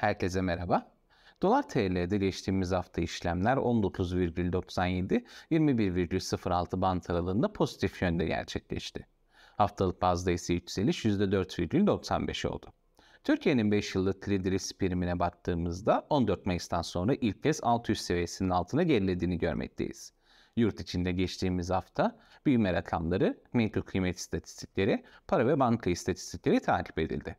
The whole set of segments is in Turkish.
Herkese merhaba. Dolar TL'de geçtiğimiz hafta işlemler 19,97 21,06 bant aralığında pozitif yönde gerçekleşti. Haftalık bazda ise yükseliş %4,95 oldu. Türkiye'nin 5 yıllık kredi risk primine baktığımızda 14 Mayıs'tan sonra ilk kez 600 seviyesinin altına gerilediğini görmekteyiz. Yurt içinde geçtiğimiz hafta büyüme rakamları, menkul kıymet istatistikleri, para ve banka istatistikleri takip edildi.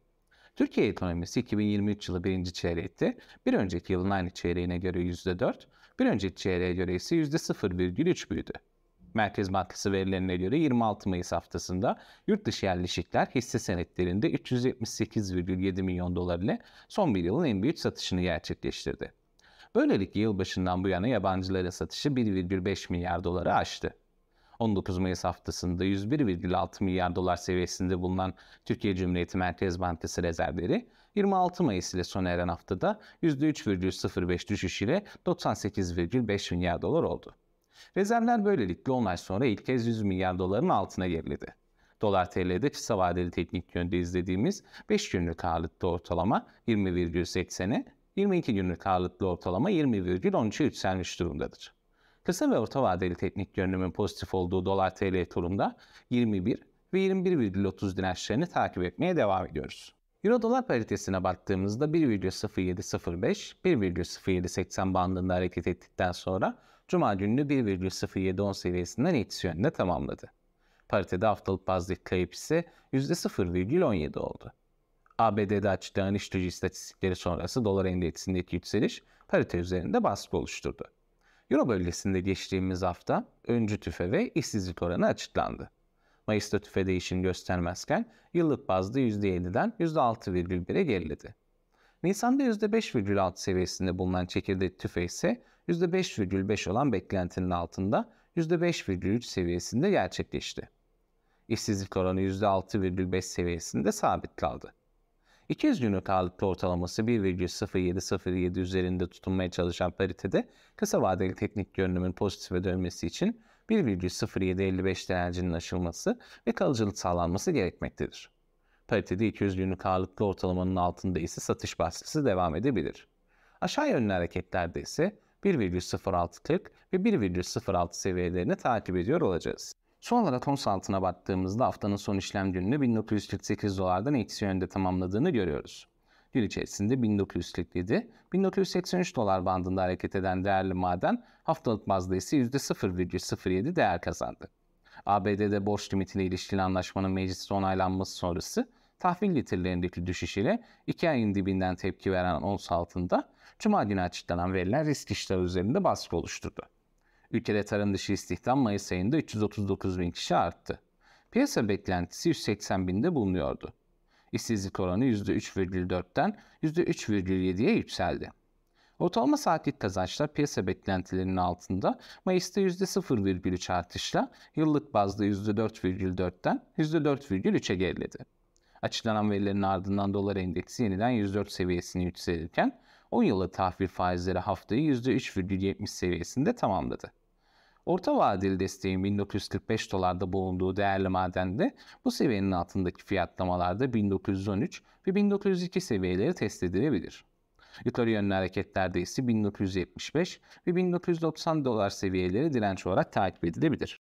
Türkiye ekonomisi 2023 yılı birinci çeyrekte bir önceki yılın aynı çeyreğine göre %4, bir önceki çeyreğe göre ise %0,3 büyüdü. Merkez Bankası verilerine göre 26 Mayıs haftasında yurt dışı yerleşikler hisse senetlerinde 378,7 milyon dolar ile son bir yılın en büyük satışını gerçekleştirdi. Böylelikle yılbaşından bu yana yabancılara satışı 1,5 milyar doları aştı. 19 Mayıs haftasında 101,6 milyar dolar seviyesinde bulunan Türkiye Cumhuriyeti Merkez Bankası rezervleri 26 Mayıs ile sona eren haftada %3,05 düşüş ile 98,5 milyar dolar oldu. Rezervler böylelikle 10 ay sonra ilk kez 100 milyar doların altına geriledi. Dolar TL'de kısa vadeli teknik yönde izlediğimiz 5 günlük ağırlıklı ortalama 20,80'e, 22 günlük ağırlıklı ortalama 20,13'e yükselmiş durumdadır. Kısa ve orta vadeli teknik görünümün pozitif olduğu dolar TL eturunda 21 ve 21,30 dirençlerini takip etmeye devam ediyoruz. Euro dolar paritesine baktığımızda 1,0705, 1,0780 bandında hareket ettikten sonra Cuma gününü 1.0710 seviyesinden eksi yönde tamamladı. Paritede haftalık bazlık kayıp ise %0,17 oldu. ABD'de açıklanan iştici istatistikleri sonrası dolar endeksindeki yükseliş parite üzerinde baskı oluşturdu. Euro bölgesinde geçtiğimiz hafta öncü tüfe ve işsizlik oranı açıklandı. Mayıs'ta tüfe değişim göstermezken yıllık bazda %7'den %6,1'e geriledi. Nisan'da %5,6 seviyesinde bulunan çekirdek tüfe ise %5,5 olan beklentinin altında %5,3 seviyesinde gerçekleşti. İşsizlik oranı %6,5 seviyesinde sabit kaldı. 200 günlük ağırlıklı ortalaması 1,0707 üzerinde tutunmaya çalışan paritede kısa vadeli teknik görünümün pozitife dönmesi için 1,0755 direncinin aşılması ve kalıcılık sağlanması gerekmektedir. Paritede 200 günlük ağırlıklı ortalamanın altında ise satış baskısı devam edebilir. Aşağı yönlü hareketlerde ise 1,0640 ve 1,06 seviyelerini takip ediyor olacağız. Son olarak ons altına baktığımızda haftanın son işlem gününü 1948 dolardan eksi yönde tamamladığını görüyoruz. Gün içerisinde 1947, 1983 dolar bandında hareket eden değerli maden haftalık bazda ise %0,07 değer kazandı. ABD'de borç limitine ilişkili anlaşmanın mecliste onaylanması sonrası tahvil litrlerindeki düşüş ile 2 ayın dibinden tepki veren ons altında Cuma günü açıklanan veriler risk iştahı üzerinde baskı oluşturdu. Ülkede tarım dışı istihdam Mayıs ayında 339 bin kişi arttı. Piyasa beklentisi 180 binde bulunuyordu. İşsizlik oranı %3,4'ten %3,7'ye yükseldi. Ortalama saatlik kazançlar piyasa beklentilerinin altında Mayıs'ta %0,3 artışla yıllık bazda %4,4'ten %4,3'e geriledi. Açıklanan verilerin ardından dolar endeksi yeniden 104 seviyesini yükselirken 10 yıla tahvil faizleri haftayı %3,70 seviyesinde tamamladı. Orta vadeli desteğin 1945 dolarda bulunduğu değerli madende bu seviyenin altındaki fiyatlamalarda 1913 ve 1902 seviyeleri test edilebilir. Yukarı yönlü hareketlerde ise 1975 ve 1990 dolar seviyeleri direnç olarak takip edilebilir.